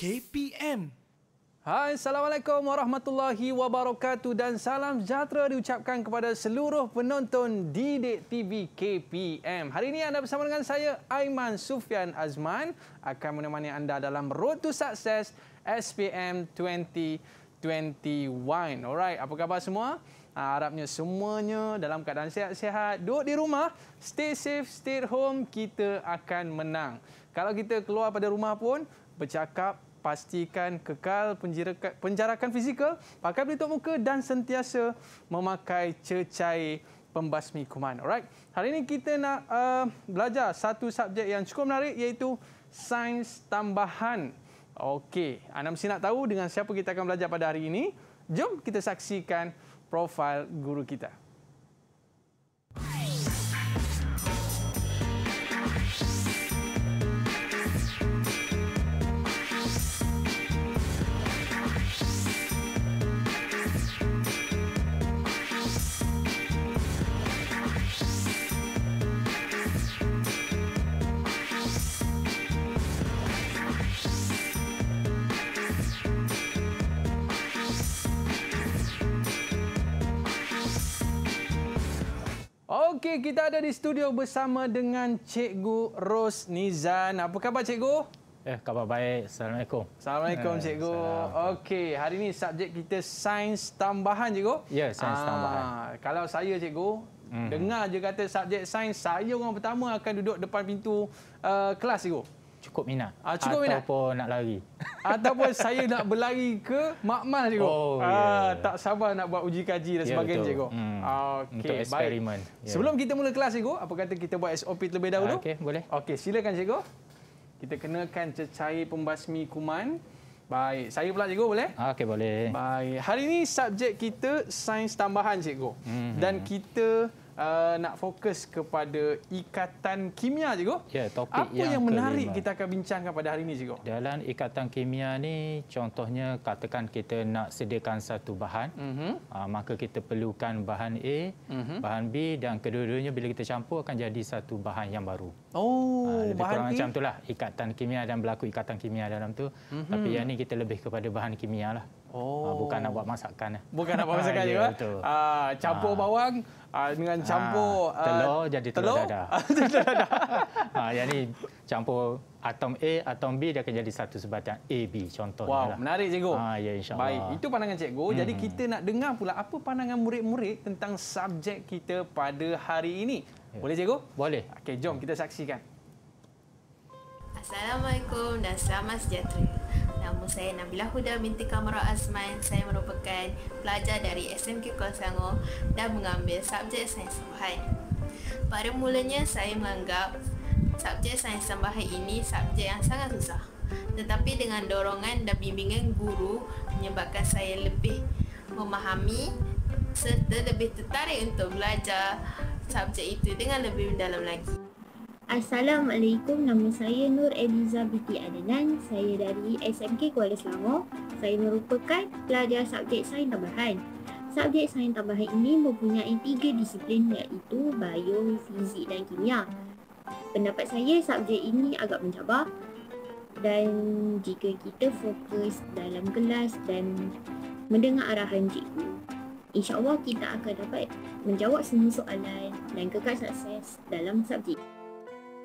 KPM. Hai, Assalamualaikum warahmatullahi wabarakatuh dan salam sejahtera diucapkan kepada seluruh penonton Didik TV KPM. Hari ini anda bersama dengan saya, Aiman Sufian Azman akan menemani anda dalam Road to Success SPM 2021. Alright, apa khabar semua? Ha, harapnya semuanya dalam keadaan sihat-sihat, duduk di rumah, stay safe, stay home, kita akan menang. Kalau kita keluar pada rumah pun, bercakap, pastikan kekal penjarakan fizikal, pakai pelitup muka dan sentiasa memakai cecair pembasmi kuman. Alright. Hari ini kita nak uh, belajar satu subjek yang cukup menarik iaitu sains tambahan. Okey, anda mesti nak tahu dengan siapa kita akan belajar pada hari ini. Jom kita saksikan profil guru kita. Okey, kita ada di studio bersama dengan Cikgu Ros Nizan. Apa khabar Cikgu? Eh, khabar baik. Assalamualaikum. Assalamualaikum eh, Cikgu. Okey, hari ini subjek kita sains tambahan Cikgu. Ya, sains tambahan. Ah, kalau saya Cikgu, mm. dengar je kata subjek sains, saya orang pertama akan duduk depan pintu uh, kelas Cikgu cukup minat. Ah cukup ataupun minat ataupun nak lari. Ataupun saya nak berlari ke makmal cikgu. Oh, ah yeah. tak sabar nak buat uji kaji dan yeah, sebagainya cikgu. Hmm. okey eksperimen. Yeah. Sebelum kita mula kelas cikgu, apa kata kita buat SOP terlebih dahulu? Ah, okey boleh. Okey silakan cikgu. Kita kenakan cecair pembasmi kuman. Baik, saya pula cikgu boleh? Ah, okey boleh. Baik. Hari ini subjek kita sains tambahan cikgu. Mm -hmm. Dan kita uh, nak fokus kepada ikatan kimia cikgu. Ya, topik Apa yang, yang menarik kelima. kita akan bincangkan pada hari ini cikgu? Dalam ikatan kimia ni contohnya katakan kita nak sediakan satu bahan, uh -huh. uh, maka kita perlukan bahan A, uh mhm. -huh. bahan B dan kedua-duanya bila kita campur akan jadi satu bahan yang baru. Oh, uh, lebih bahan kurang B? macam itulah ikatan kimia dan berlaku ikatan kimia dalam tu. Uh mhm. -huh. Tapi yang ni kita lebih kepada bahan kimia lah. Ah, oh. Uh, bukan nak buat masakan. Eh. Bukan nak buat ah, masakan ya, juga. Ah campur uh. bawang uh, dengan campur uh, telur uh, jadi telur, telur dadah. telur yang ni campur atom A atom B dia akan jadi satu sebatang B contohnya. Wow, lah. menarik cikgu. Ha ya Insyaallah. Baik, itu pandangan cikgu. Hmm. Jadi kita nak dengar pula apa pandangan murid-murid tentang subjek kita pada hari ini. Ya. Boleh cikgu? Boleh. Okey, jom kita saksikan. Assalamualaikum dan selamat sejahtera. Nama saya Nabila Huda binti Kamara Azman. Saya merupakan pelajar dari SMK Kuala Selangor dan mengambil subjek sains tambahan. Pada mulanya, saya menganggap subjek sains tambahan ini subjek yang sangat susah. Tetapi dengan dorongan dan bimbingan guru menyebabkan saya lebih memahami serta lebih tertarik untuk belajar subjek itu dengan lebih mendalam lagi. Assalamualaikum, nama saya Nur Eliza Binti Adnan. Saya dari SMK Kuala Selangor. Saya merupakan pelajar subjek sains tambahan. Subjek sains tambahan ini mempunyai tiga disiplin iaitu bio, fizik dan kimia. Pendapat saya, subjek ini agak mencabar dan jika kita fokus dalam kelas dan mendengar arahan cikgu, Allah kita akan dapat menjawab semua soalan dan kekal sukses dalam subjek.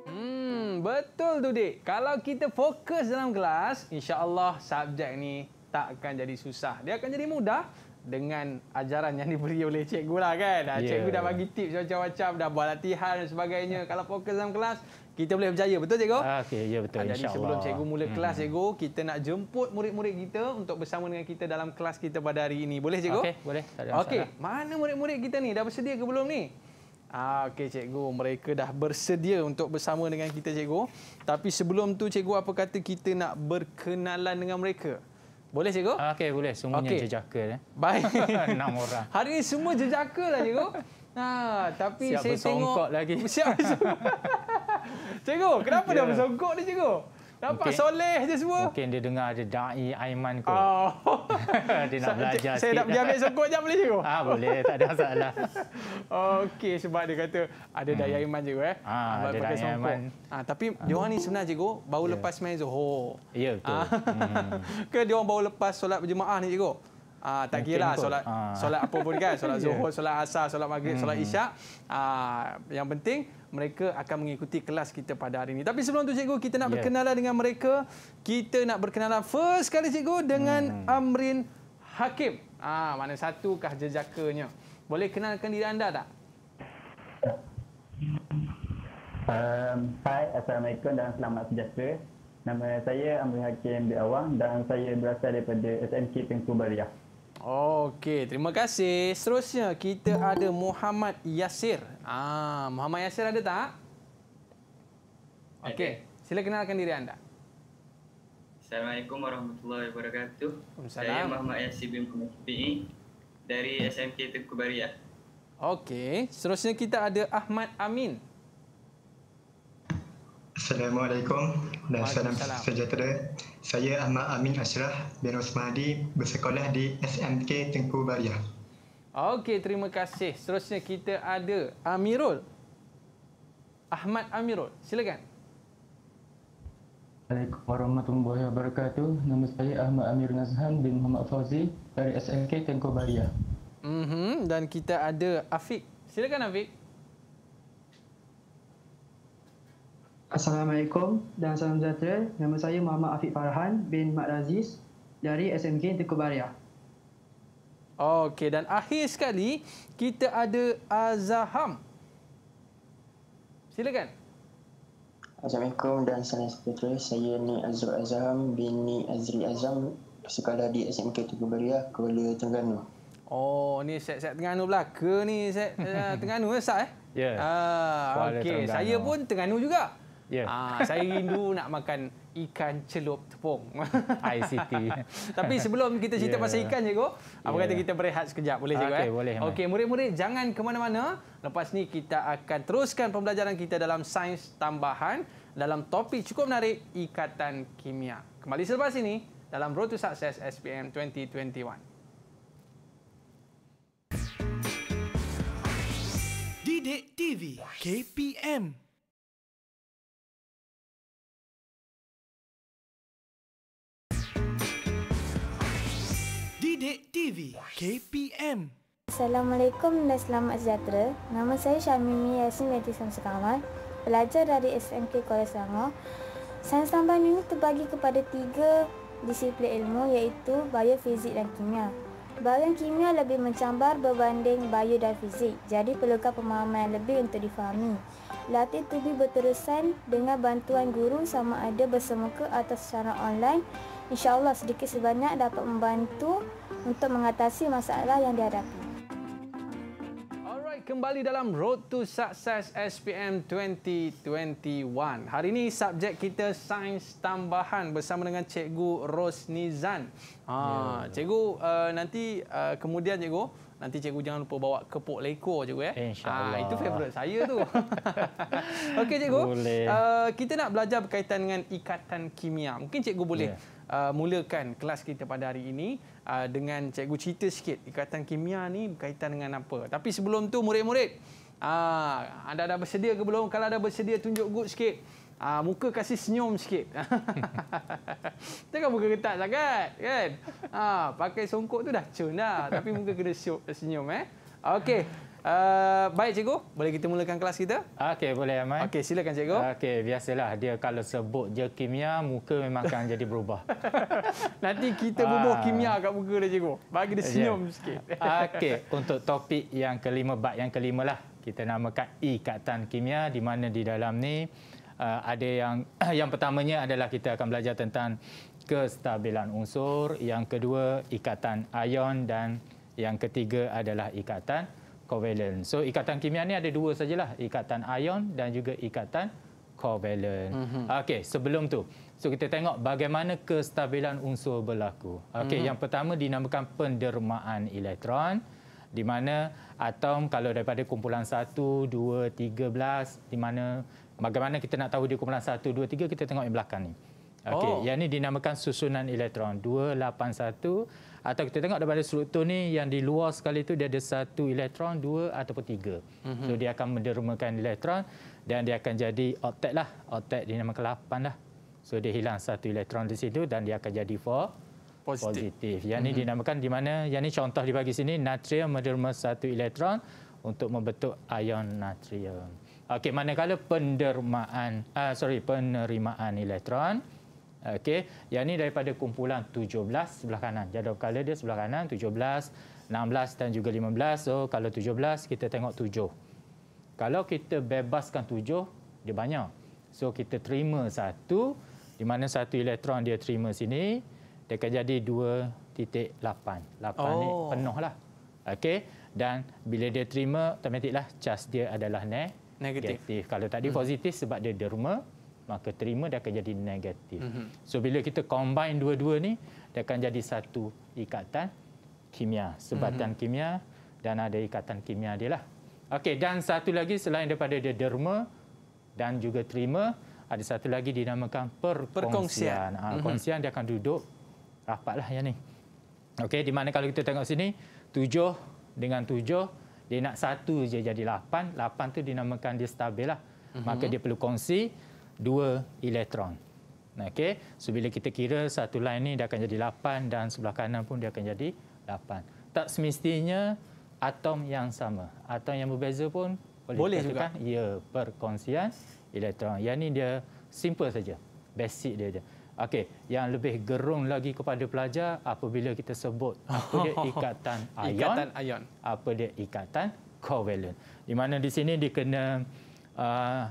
Hmm, betul tu Dik. Kalau kita fokus dalam kelas, insya-Allah subjek ni tak akan jadi susah. Dia akan jadi mudah dengan ajaran yang diberi oleh cikgu lah kan. Ha, yeah. Cikgu dah bagi tips macam-macam, dah buat latihan dan sebagainya. Ya. Kalau fokus dalam kelas, kita boleh berjaya. Betul cikgu? Ah, okey, ya yeah, betul ha, insya-Allah. Jadi sebelum cikgu mula hmm. kelas cikgu, kita nak jemput murid-murid kita untuk bersama dengan kita dalam kelas kita pada hari ini. Boleh cikgu? Okey, boleh. Okey, mana murid-murid kita ni? Dah bersedia ke belum ni? Ah, Okey, cikgu. Mereka dah bersedia untuk bersama dengan kita, cikgu. Tapi sebelum tu, cikgu, apa kata kita nak berkenalan dengan mereka? Boleh, cikgu? Ah, okey, boleh. Semuanya okay. jejaka. Eh? Baik. Enam orang. Hari ini semua jejaka, lah, cikgu. Nah, tapi Siap saya bersongkok tengok... lagi. Siap bersongkok. cikgu, kenapa yeah. dia bersongkok ni, cikgu? Nampak okay. soleh je semua. Mungkin dia dengar ada da'i Aiman kot. Oh. dia nak belajar saya, sikit. Saya nak pergi ambil sokot je boleh cikgu? Ah, boleh, tak ada masalah. Okey, sebab dia kata ada da'i hmm. Aiman cikgu. Eh. Ah, ada da'i songkok. Aiman. Ah, tapi ah. dia orang ni sebenarnya cikgu, baru yeah. lepas main Zohor. Ya, yeah, betul. Ah. Hmm. Ke dia orang baru lepas solat berjemaah ni cikgu? Ah, tak kira lah solat, ah. solat apa pun kan. Solat yeah. solat Asar, solat Maghrib, hmm. solat Isyak. Ah, yang penting, mereka akan mengikuti kelas kita pada hari ini. Tapi sebelum tu cikgu kita nak ya. berkenalan dengan mereka. Kita nak berkenalan first kali cikgu dengan hmm. Amrin Hakim. Ah mana satu kah jejakannya? Boleh kenalkan diri anda tak? Um, hai, Assalamualaikum dan selamat sejahtera. Nama saya Amri Hakim di Awang dan saya berasal daripada SMK Tengku Okey, terima kasih. Seterusnya kita ada Muhammad Yasir. Ah, Muhammad Yasir ada tak? Okey, sila kenalkan diri anda. Assalamualaikum warahmatullahi wabarakatuh. Saya Muhammad Yasir bin Muhammad Yasir dari SMK Tengku Bariah. Okey, seterusnya kita ada Ahmad Amin. Assalamualaikum dan salam sejahtera. Saya Ahmad Amin Ashraf bin Osmadi bersekolah di SMK Tengku Bariah. Okey, terima kasih. Seterusnya kita ada Amirul. Ahmad Amirul, silakan. Assalamualaikum warahmatullahi wabarakatuh. Nama saya Ahmad Amir Nazhan bin Muhammad Fauzi dari SMK Tengku Bariah. Mm -hmm. Dan kita ada Afiq. Silakan Afiq. Assalamualaikum dan salam sejahtera. Nama saya Muhammad Afiq Farhan bin Mat Raziz dari SMK Tengku Baria. Okey, dan akhir sekali kita ada Azaham. Silakan. Assalamualaikum dan salam sejahtera. Saya ni Azrul Azam bin ni Azri Azam sekolah di SMK Tengku Baria, Kuala Terengganu. Oh, ni set-set Terengganu pula. Ke ni set uh, Terengganu, Sat eh? Ya. Yes. Ah, okey. Saya pun Terengganu juga. Yeah. Ya. Uh, saya rindu nak makan ikan celup tepung. ICT. Tapi sebelum kita cerita yeah. pasal ikan, cikgu, apa ya. kata kita berehat sekejap? Boleh, cikgu? Okey, eh? boleh. Okey, murid-murid, jangan ke mana-mana. Lepas ni kita akan teruskan pembelajaran kita dalam sains tambahan dalam topik cukup menarik, ikatan kimia. Kembali selepas ini dalam Road to Success SPM 2021. Didik TV KPM Sidik TV KPM Assalamualaikum dan selamat sejahtera. Nama saya Syamimi Yasin Yati Samsakamal, pelajar dari SMK Kuala Selangor. Sains tambahan ini terbagi kepada tiga disiplin ilmu iaitu bio, fizik dan kimia. Bio dan kimia lebih mencambar berbanding bio dan fizik, jadi perlukan pemahaman yang lebih untuk difahami. Latih tubi berterusan dengan bantuan guru sama ada bersemuka atau secara online. InsyaAllah sedikit sebanyak dapat membantu untuk mengatasi masalah yang dihadapi. Kembali dalam Road to Success SPM 2021. Hari ini subjek kita sains tambahan bersama dengan Cikgu Rosnizan. Ha, ya, ya, ya. cikgu uh, nanti uh, kemudian Cikgu nanti Cikgu jangan lupa bawa kepok lekor Cikgu ya. Insyaallah. Ha, itu favorite saya tu. Okey Cikgu. Uh, kita nak belajar berkaitan dengan ikatan kimia. Mungkin Cikgu boleh. Yeah uh, mulakan kelas kita pada hari ini uh, dengan cikgu cerita sikit ikatan kimia ni berkaitan dengan apa. Tapi sebelum tu murid-murid, uh, anda dah bersedia ke belum? Kalau dah bersedia tunjuk good sikit. Uh, muka kasih senyum sikit. Tengok kan muka ketat sangat kan? Uh, pakai songkok tu dah cun dah. Tapi muka kena senyum eh. Okey. Uh, baik cikgu, boleh kita mulakan kelas kita? Okey, boleh Aman. Okey, silakan cikgu. Okey, biasalah dia kalau sebut je kimia, muka memang akan jadi berubah. Nanti kita ah. bubuh uh. kimia kat muka dia cikgu. Bagi dia ya. senyum yeah. sikit. Okey, untuk topik yang kelima, bab yang kelima lah. Kita namakan ikatan kimia di mana di dalam ni uh, ada yang yang pertamanya adalah kita akan belajar tentang kestabilan unsur, yang kedua ikatan ion dan yang ketiga adalah ikatan covalent. So ikatan kimia ni ada dua sajalah, ikatan ion dan juga ikatan kovalen. Mm -hmm. Okey, sebelum tu. So kita tengok bagaimana kestabilan unsur berlaku. Okey, mm -hmm. yang pertama dinamakan pendermaan elektron di mana atom kalau daripada kumpulan 1 2 13 di mana bagaimana kita nak tahu dia kumpulan 1 2 3 kita tengok yang belakang ni. Okey, oh. yang ini dinamakan susunan elektron 281 atau kita tengok daripada struktur ni yang di luar sekali tu dia ada satu elektron, dua ataupun tiga. Mm-hmm. So dia akan mendermakan elektron dan dia akan jadi oktet lah. Oktet dinamakan lapan lah. So dia hilang satu elektron di situ dan dia akan jadi four. Positif. positif. Yang ini mm-hmm. dinamakan di mana, yang ini contoh di bagi sini, natrium menderma satu elektron untuk membentuk ion natrium. Okey, manakala pendermaan, uh, sorry, penerimaan elektron. Okey, yang ni daripada kumpulan 17 sebelah kanan. Jadual kala dia sebelah kanan 17, 16 dan juga 15. So kalau 17 kita tengok 7. Kalau kita bebaskan 7, dia banyak. So kita terima satu di mana satu elektron dia terima sini, dia akan jadi 2.8. 8 oh. ni penuhlah. Okey, dan bila dia terima automatiklah charge dia adalah ne negatif. negatif. Kalau tadi hmm. positif sebab dia derma, maka terima dia akan jadi negatif. Mm-hmm. So bila kita combine dua-dua ni dia akan jadi satu ikatan kimia, sebatan mm-hmm. kimia dan ada ikatan kimia dia lah. Okey dan satu lagi selain daripada dia derma dan juga terima ada satu lagi dinamakan perkongsian. perkongsian. Ha, mm-hmm. dia akan duduk rapatlah yang ni. Okey di mana kalau kita tengok sini tujuh dengan tujuh dia nak satu je jadi lapan. Lapan tu dinamakan dia stabil lah. Mm-hmm. Maka dia perlu kongsi. Dua elektron. Okey, so bila kita kira satu line ni dia akan jadi lapan dan sebelah kanan pun dia akan jadi lapan. Tak semestinya atom yang sama. Atom yang berbeza pun boleh, boleh juga. Ya, perkongsian elektron. Yang ni dia simple saja. Basic dia je. Okey, yang lebih gerung lagi kepada pelajar apabila kita sebut apa dia ikatan ion, ikatan ion. apa dia ikatan kovalen? Di mana di sini dia kena uh,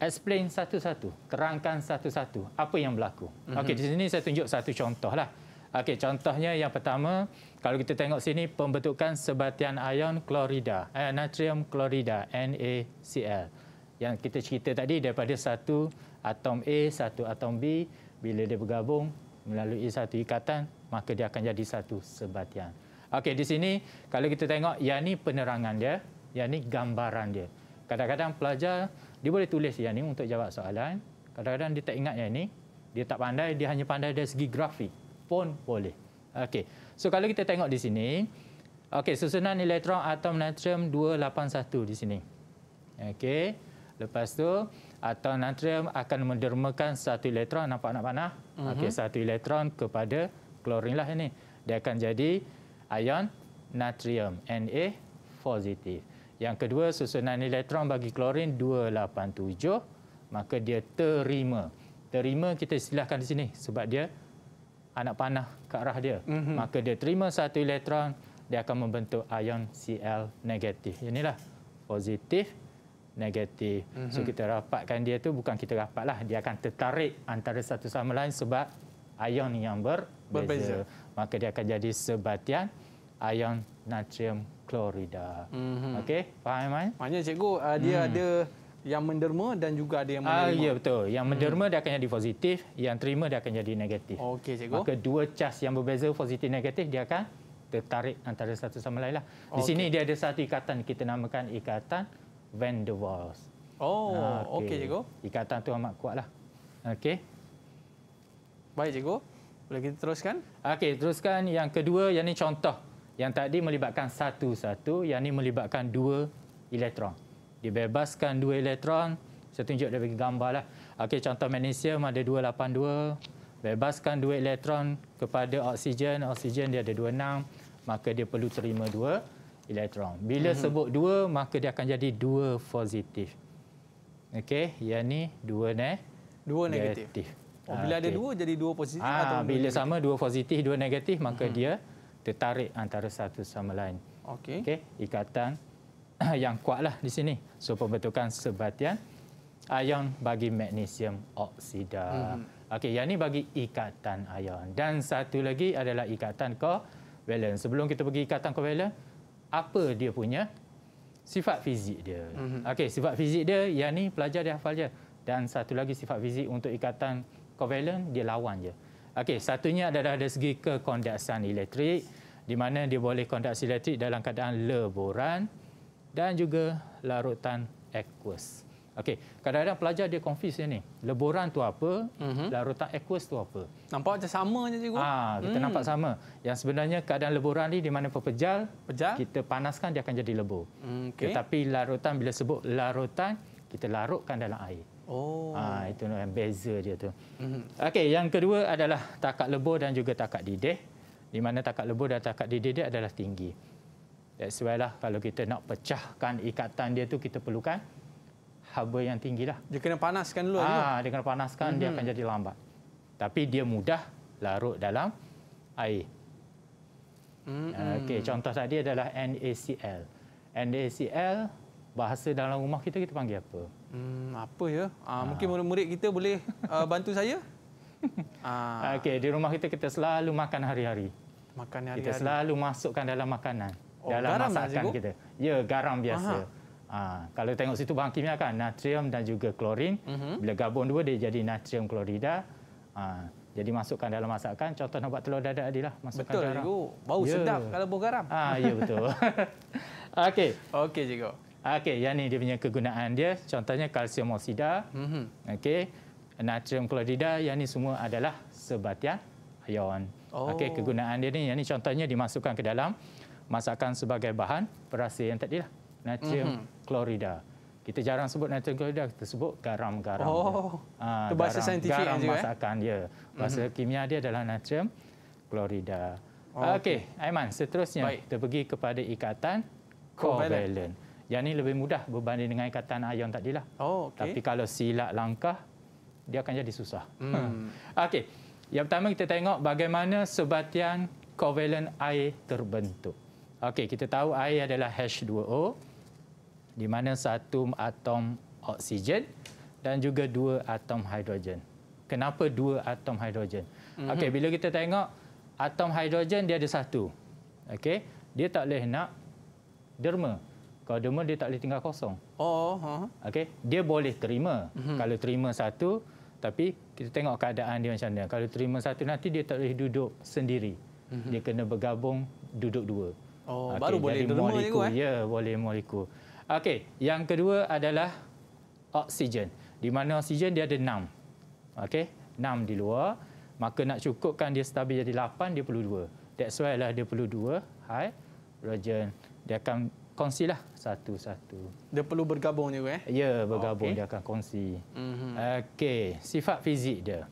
explain satu-satu, terangkan satu-satu apa yang berlaku. Mm-hmm. Okey, di sini saya tunjuk satu contohlah. Okey, contohnya yang pertama, kalau kita tengok sini pembentukan sebatian ion klorida, eh, natrium klorida NaCl. Yang kita cerita tadi daripada satu atom A, satu atom B bila dia bergabung melalui satu ikatan, maka dia akan jadi satu sebatian. Okey, di sini kalau kita tengok yang ni penerangan dia, yang ni gambaran dia. Kadang-kadang pelajar dia boleh tulis yang ni untuk jawab soalan. Kadang-kadang dia tak ingat yang ni, dia tak pandai, dia hanya pandai dari segi grafik pun boleh. Okey. So kalau kita tengok di sini, okey, susunan elektron atom natrium 281 di sini. Okey. Lepas tu atom natrium akan mendermakan satu elektron nampak nak panah. Mm-hmm. Okey, satu elektron kepada klorin lah ini. Dia akan jadi ion natrium Na positif. Yang kedua, susunan elektron bagi klorin 287, maka dia terima. Terima kita istilahkan di sini sebab dia anak panah ke arah dia. Mm -hmm. Maka dia terima satu elektron, dia akan membentuk ion Cl negatif. Inilah positif, negatif. Mm -hmm. So kita rapatkan dia tu bukan kita rapatlah, dia akan tertarik antara satu sama lain sebab ion yang ber berbeza. Maka dia akan jadi sebatian ion natrium Klorida, Mm-hmm. Okey, faham Iman? Maknanya cikgu uh, dia mm. ada yang menderma dan juga ada yang ah, menerima. Ah, ya betul. Yang menderma hmm. dia akan jadi positif, yang terima dia akan jadi negatif. Okey cikgu. Maka dua cas yang berbeza positif negatif dia akan tertarik antara satu sama lain lah. Di sini dia ada satu ikatan kita namakan ikatan Van der Waals. Oh, ah, okey okay, cikgu. Ikatan tu amat kuatlah. Okey. Baik cikgu. Boleh kita teruskan? Okey, teruskan yang kedua, yang ini contoh yang tadi melibatkan satu-satu, yang ini melibatkan dua elektron. Dibebaskan dua elektron, saya tunjuk dari gambar. Lah. Okay, contoh magnesium ada dua lapan dua. bebaskan dua elektron kepada oksigen, oksigen dia ada dua enam, maka dia perlu terima dua elektron. Bila mm -hmm. sebut dua, maka dia akan jadi dua positif. Okey, yang ini dua, ne dua negatif. negatif. Oh, bila okay. ada dua, jadi dua positif? Ha, atau bila negatif? sama dua positif, dua negatif, maka mm -hmm. dia tertarik antara satu sama lain. Okey. Okey, ikatan yang kuatlah di sini. So pembentukan sebatian ion bagi magnesium oksida. Hmm. Okey, yang ni bagi ikatan ion. Dan satu lagi adalah ikatan kovalen. Sebelum kita pergi ikatan kovalen, apa dia punya sifat fizik dia? Hmm. Okey, sifat fizik dia yang ni pelajar dia hafal je. Dan satu lagi sifat fizik untuk ikatan kovalen dia lawan je. Hmm. Okey, satunya adalah dari segi kekondaksan elektrik di mana dia boleh konduksi elektrik dalam keadaan leburan dan juga larutan aqueous. Okey, kadang-kadang pelajar dia confuse ni. Leburan tu apa? Uh-huh. Larutan aqueous tu apa? Nampak macam sama je cikgu. Ah, kita hmm. nampak sama. Yang sebenarnya keadaan leburan ni di mana pepejal, pejal kita panaskan dia akan jadi lebur. Hmm, okay. Tetapi larutan bila sebut larutan, kita larutkan dalam air. Oh. Ah ha, itu yang beza dia tu. Mm-hmm. Okey, yang kedua adalah takak lebur dan juga takak didih. Di mana takak lebur dan takak didih dia adalah tinggi. That's why lah kalau kita nak pecahkan ikatan dia tu kita perlukan haba yang tinggilah. lah. Dia kena panaskan dulu. Ah, ha, dia kena panaskan mm-hmm. dia akan mhm. jadi lambat. Tapi dia mudah larut dalam air. Mm-hmm. Okey, contoh tadi adalah NaCl. NaCl bahasa dalam rumah kita kita panggil apa? Hmm, apa ya? Ah, ah, mungkin murid-murid kita boleh uh, bantu saya? Ah. Okey, di rumah kita kita selalu makan hari-hari. Makan hari-hari. Kita selalu masukkan dalam makanan. Oh, dalam garam lah masakan kita. Ya, garam biasa. Ha, kalau tengok situ bahan kimia kan, natrium dan juga klorin. Uh mhm. -huh. Bila gabung dua, dia jadi natrium klorida. Ha, jadi masukkan dalam masakan. Contoh nak buat telur dadah adalah masukkan betul, garam. cikgu. Bau ya. sedap kalau bau garam. Ha, ya, betul. Okey. Okey, cikgu. Okey, yang ni dia punya kegunaan dia. Contohnya kalsium oksida, mm-hmm. okey, natrium klorida, yang ni semua adalah sebatian ion. Oh. Okey, kegunaan dia ni, yang ni contohnya dimasukkan ke dalam masakan sebagai bahan perasa yang tadi lah. Natrium mm-hmm. klorida. Kita jarang sebut natrium klorida, kita sebut garam-garam. Oh, ha, itu bahasa saintifik juga. Garam eh? masakan eh? dia. Bahasa mm-hmm. kimia dia adalah natrium klorida. Oh, okey, okay. Aiman, seterusnya Baik. kita pergi kepada ikatan covalent. covalent. Yang ni lebih mudah berbanding dengan ikatan ayam tadi lah. Oh, okay. Tapi kalau silat langkah, dia akan jadi susah. Hmm. hmm. Okey. Yang pertama kita tengok bagaimana sebatian kovalen air terbentuk. Okey, kita tahu air adalah H2O di mana satu atom oksigen dan juga dua atom hidrogen. Kenapa dua atom hidrogen? Mm-hmm. Okey, bila kita tengok atom hidrogen dia ada satu. Okey, dia tak boleh nak derma. Kalau derma dia tak boleh tinggal kosong. Oh, uh-huh. okey. Dia boleh terima. Uh-huh. Kalau terima satu, tapi kita tengok keadaan dia macam mana. Kalau terima satu nanti dia tak boleh duduk sendiri. Uh-huh. Dia kena bergabung duduk dua. Oh, okay. baru Jadi boleh derma juga eh. Ya, boleh molekul. Okay, yang kedua adalah oksigen. Di mana oksigen dia ada enam. Okay, enam di luar. Maka nak cukupkan dia stabil jadi lapan. dia perlu dua. That's why lah dia perlu dua. high hydrogen. Dia akan kongsi lah satu-satu. Dia perlu bergabung juga eh? Ya, bergabung oh, okay. dia akan konsil. Mm-hmm. Okey, sifat fizik dia.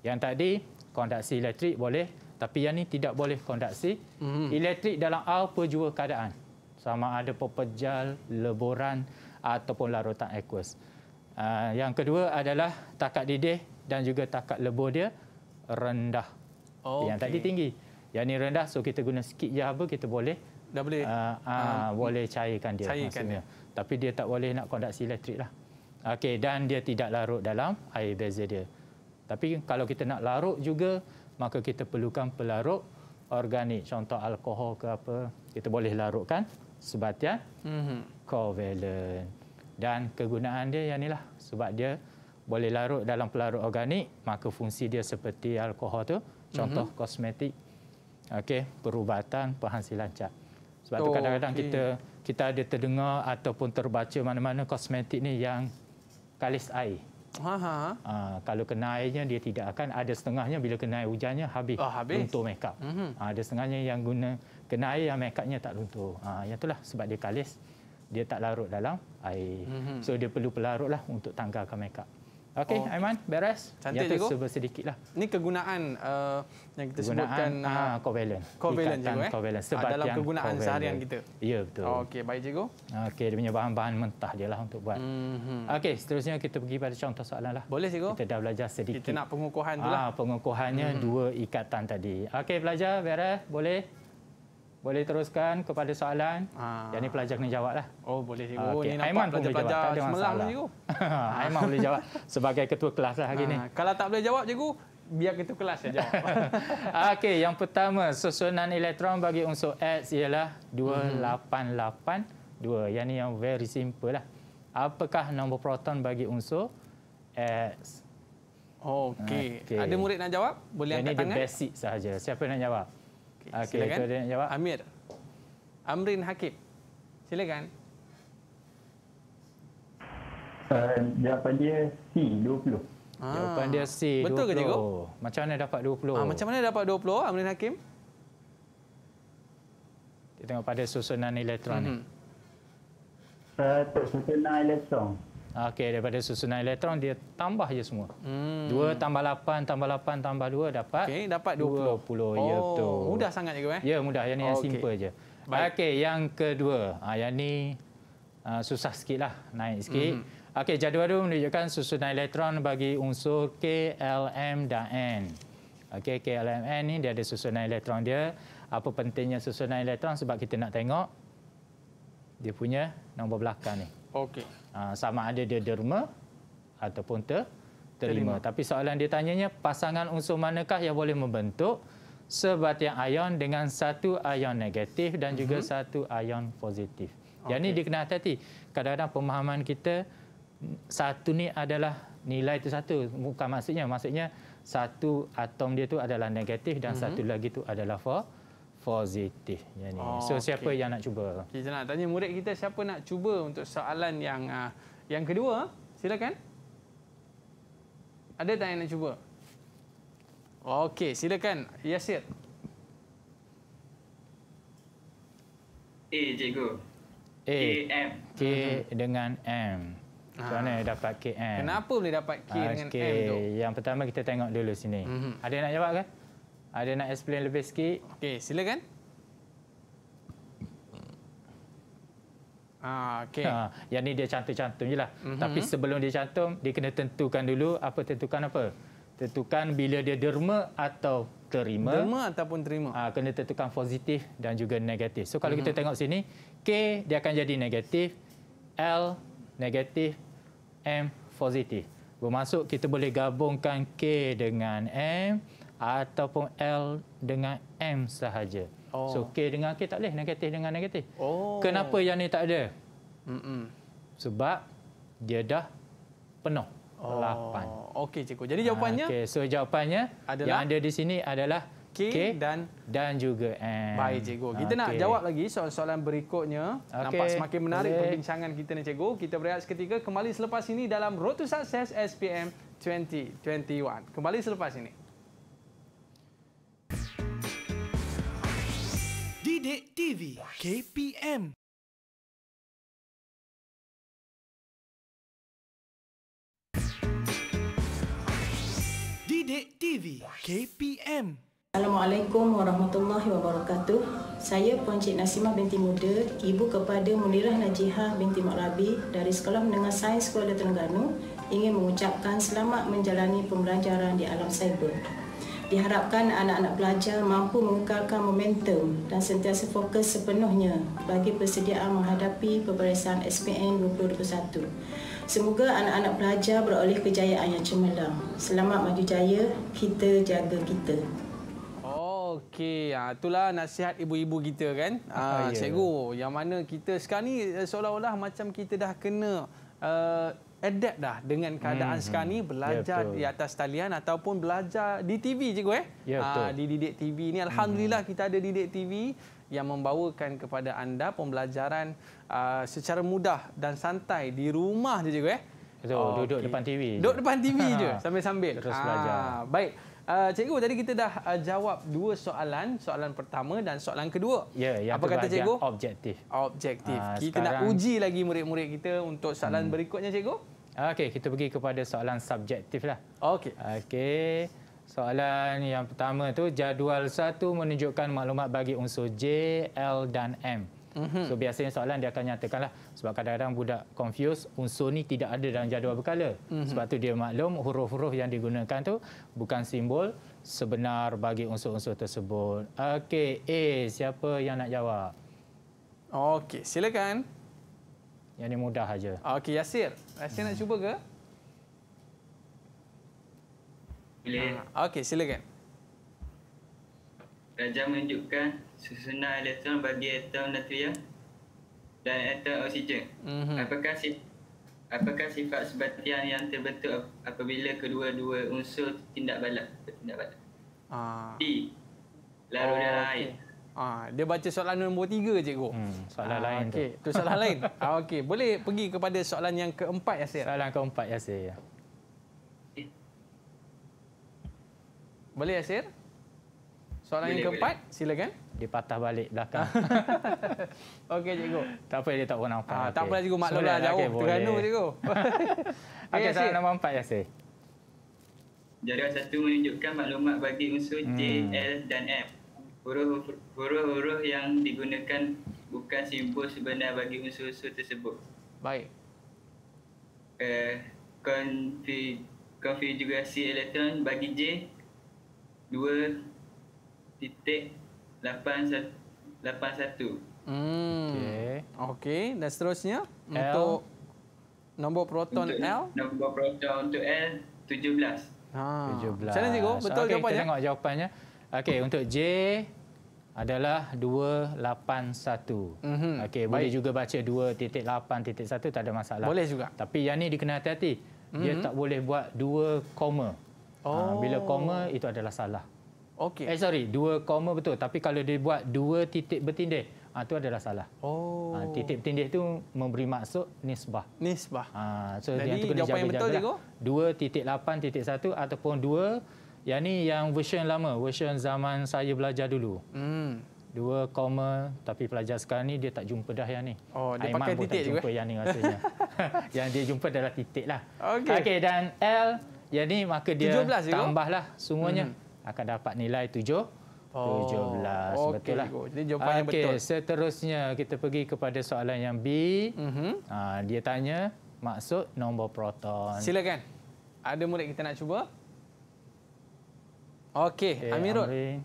Yang tadi, konduksi elektrik boleh. Tapi yang ni tidak boleh konduksi. Mm-hmm. Elektrik dalam apa jua keadaan. Sama ada pepejal, leboran ataupun larutan aquas. Uh, ah, yang kedua adalah takat didih dan juga takat lebur dia rendah. Oh, yang tadi tinggi. Yang ni rendah, so kita guna sikit je apa, kita boleh dah boleh uh, uh, boleh cairkan dia cairkan Dia. Tapi dia tak boleh nak konduksi elektrik lah. Okey dan dia tidak larut dalam air bezel dia. Tapi kalau kita nak larut juga maka kita perlukan pelarut organik contoh alkohol ke apa kita boleh larutkan sebatian mm-hmm. covalent dan kegunaan dia yang inilah sebab dia boleh larut dalam pelarut organik maka fungsi dia seperti alkohol tu contoh mm-hmm. kosmetik okey perubatan penghasilan cat sebab oh, tu kadang-kadang okay. kita kita ada terdengar ataupun terbaca mana-mana kosmetik ni yang kalis air. Ha ha. Uh, kalau kena airnya dia tidak akan ada setengahnya bila kena air hujannya habis, oh, habis. luntur makeup. Mm-hmm. Uh, ada setengahnya yang guna kena air yang makeupnya tak luntur. Ha yang itulah sebab dia kalis dia tak larut dalam air. Mm-hmm. So dia perlu pelarutlah untuk tanggalkan makeup. Okey, oh. Aiman, beres. Cantik cikgu. Yang tu sedikit lah. Ini kegunaan uh, yang kita kegunaan, sebutkan. Uh, ah, kovalen, ah, Covalent cikgu eh. kovalen. Sebab Dalam kegunaan seharian kita. Ya, betul. Oh, Okey, baik cikgu. Okey, dia punya bahan-bahan mentah dia lah untuk buat. Mm -hmm. Okey, seterusnya kita pergi pada contoh soalan lah. Boleh cikgu. Kita dah belajar sedikit. Kita nak pengukuhan tu ah, lah. Ah, pengukuhannya mm -hmm. dua ikatan tadi. Okey, pelajar, beres. Boleh. Boleh teruskan kepada soalan. Ah. Yang ini pelajar kena jawablah. Oh, boleh cikgu. Okay. Ini nampak Aiman pelajar-pelajar pelajar semelang cikgu. Aiman boleh jawab sebagai ketua kelas lah hari ah. Kalau tak boleh jawab cikgu, biar ketua kelas yang jawab. Okey, yang pertama, susunan elektron bagi unsur X ialah 2882. Hmm. Yang ini yang very simple lah. Apakah nombor proton bagi unsur X? Okey. Okay. Ada murid nak jawab? Boleh yang angkat tangan. Ini the basic sahaja. Siapa nak jawab? Okay, ah, Silakan. Itu ada yang jawab. Amir. Amrin Hakim. Silakan. Uh, jawapan dia C, 20. Ah. jawapan dia C, betul 20. Betul ke cikgu? Macam mana dapat 20? Ah, macam mana dapat 20, Amrin Hakim? Kita tengok pada susunan elektron mm -hmm. Uh, susunan elektron. Okey, daripada susunan elektron dia tambah je semua. Hmm. Dua hmm. tambah lapan, tambah lapan, tambah dua dapat. Okey, dapat dua puluh. Ya, oh, ya, betul. mudah sangat juga. Eh? Ya, mudah. Yang ini oh, yang okay. simple je. Okey, yang kedua. Ha, yang ini uh, ah, susah sikit lah, naik sikit. Hmm. Okey, jadual itu menunjukkan susunan elektron bagi unsur K, L, M dan N. Okey, K, L, M, N ini dia ada susunan elektron dia. Apa pentingnya susunan elektron sebab kita nak tengok dia punya nombor belakang ni. Okey. Uh, sama ada dia derma ataupun ter, terima. terima. Tapi soalan dia tanyanya pasangan unsur manakah yang boleh membentuk sebatang ion dengan satu ion negatif dan juga uh-huh. satu ion positif. Okay. Yang ni dia hati-hati. Kadang-kadang pemahaman kita satu ni adalah nilai itu satu bukan maksudnya maksudnya satu atom dia itu adalah negatif dan uh-huh. satu lagi tu adalah positif. Positif, jadi Oh, so siapa yang nak cuba? Kita nak tanya murid kita siapa nak cuba untuk soalan yang uh, yang kedua? Silakan. Ada tak yang nak cuba? Okey, silakan Yasir. Eh, hey, cikgu. A. KM. K dengan M. Macam mana ah. dapat KM? Kenapa boleh dapat K okay. Ah, dengan M tu? Yang pertama kita tengok dulu sini. Mm -hmm. Ada yang nak jawab kan? Ada nak explain lebih sikit? Okey, silakan. Ah, okey. Ha, yang ni dia cantum-cantum jelah. Mm -hmm. Tapi sebelum dia cantum, dia kena tentukan dulu apa tentukan apa? Tentukan bila dia derma atau terima. Derma ataupun terima. Ah, ha, kena tentukan positif dan juga negatif. So kalau mm -hmm. kita mhm. tengok sini, K dia akan jadi negatif, L negatif, M positif. Bermaksud kita boleh gabungkan K dengan M ataupun L dengan M sahaja. Oh. So K dengan K tak boleh, negatif dengan negatif. Oh. Kenapa yang ni tak ada? Mm -mm. Sebab dia dah penuh. Oh. 8. Okey cikgu. Jadi jawapannya? Okey, so jawapannya adalah yang ada di sini adalah K, K dan dan juga M. Baik cikgu. Kita okay. nak jawab lagi soalan-soalan berikutnya. Okay. Nampak semakin menarik okay. perbincangan kita ni cikgu. Kita berehat seketika kembali selepas ini dalam Road to Success SPM 2021. Kembali selepas ini. Bidik TV KPM Bidik TV KPM Assalamualaikum warahmatullahi wabarakatuh Saya Puan Cik Nasimah binti Muda Ibu kepada Munirah Najihah binti Mak Rabi Dari Sekolah Menengah Sains Kuala Terengganu Ingin mengucapkan selamat menjalani pembelajaran di alam cyber Diharapkan anak-anak pelajar mampu mengekalkan momentum dan sentiasa fokus sepenuhnya bagi persediaan menghadapi peperiksaan SPM 2021. Semoga anak-anak pelajar beroleh kejayaan yang cemerlang. Selamat maju jaya, kita jaga kita. Okey, ah, itulah nasihat ibu-ibu kita kan. Ah, ah ya. cikgu, yang mana kita sekarang ni eh, seolah-olah macam kita dah kena eh, adapt dah dengan keadaan hmm. sekarang ni hmm. belajar yeah, ya, di atas talian ataupun belajar di TV cikgu eh yeah, ya, uh, di didik TV ni alhamdulillah hmm. kita ada didik TV yang membawakan kepada anda pembelajaran uh, secara mudah dan santai di rumah je cikgu eh so, oh, duduk okay. depan TV duduk depan TV je sambil-sambil terus belajar ah, baik Uh, cikgu tadi kita dah uh, jawab dua soalan, soalan pertama dan soalan kedua. Ya, yang apa kata cikgu? Objektif. Objektif. Uh, kita sekarang... nak uji lagi murid-murid kita untuk soalan hmm. berikutnya cikgu. Okey, kita pergi kepada soalan subjektif lah. Okey. Okey. Soalan yang pertama tu jadual satu menunjukkan maklumat bagi unsur J, L dan M. Mhm. So biasanya soalan dia akan nyatakanlah sebab kadang-kadang budak confuse unsur ni tidak ada dalam jadual berkala. Mhm. Sebab tu dia maklum huruf-huruf yang digunakan tu bukan simbol sebenar bagi unsur-unsur tersebut. Okey, A siapa yang nak jawab? Okey, silakan. Yang ni mudah aja. Okey Yasir, Yasir hmm. nak cuba ke? Boleh. Ah, okey, silakan. Raja menunjukkan susunan elektron bagi atom natrium dan atom oksigen. hmm Apakah sifat Apakah sifat sebatian yang terbentuk apabila kedua-dua unsur tindak balas? Tindak balas. Ah. B. Larut oh, okay. air. Ha, dia baca soalan nombor tiga, cikgu. Hmm, soalan ha, lain okay. tu. Itu soalan lain. Ha, Okey, boleh pergi kepada soalan yang keempat, Yasir. Soalan keempat, Yasir. Ya. Boleh, Yasir? Soalan boleh, yang keempat, boleh. silakan. Dia patah balik belakang. Okey, cikgu. Tak apa, dia tak pernah nampak. Ha, okay. Tak apa, cikgu. Maklumlah jauh. Okay, Terganu, cikgu. Okey, okay, soalan nombor empat, Yasir. Jadual satu menunjukkan maklumat bagi unsur J, hmm. L dan F huruf-huruf yang digunakan bukan simbol sebenar bagi unsur-unsur tersebut. Baik. Eh, config, konfigurasi elektron bagi J 2.81. Hmm. Okey. Okey, dan seterusnya L. untuk nombor proton untuk L? Nombor proton untuk L 17. Ha. 17. Macam mana cikgu? Betul okay, jawapannya? Kita tengok jawapannya. Okey, untuk J adalah 281. Mm-hmm. Okey, boleh juga baca 2.8.1 tak ada masalah. Boleh juga. Tapi yang ni dikena hati-hati. Dia mm-hmm. tak boleh buat dua koma. Ha, oh. Ha, bila koma itu adalah salah. Okey. Eh sorry, dua koma betul tapi kalau dia buat dua titik bertindih Ha, itu adalah salah. Oh. Ha, titik bertindih itu memberi maksud nisbah. Nisbah. Ha, so Jadi, yang itu kena jawapan yang betul, lah. Cikgu? 2.8.1 ataupun 2 yang ni yang version lama, version zaman saya belajar dulu. Hmm. Dua koma, tapi pelajar sekarang ni dia tak jumpa dah yang ni. Oh, dia Aiman pakai titik juga. Yang ni yang dia jumpa adalah titik lah. Okey. Okay, dan L, yang ni maka dia tambahlah semuanya. Hmm. Akan dapat nilai tujuh. Oh, tujuh belas, betul lah. Jadi jawapan okay, yang betul. Seterusnya, kita pergi kepada soalan yang B. Mm-hmm. Ha, dia tanya, maksud nombor proton. Silakan. Ada murid kita nak cuba? Okey, okay, Amirul. Amrin.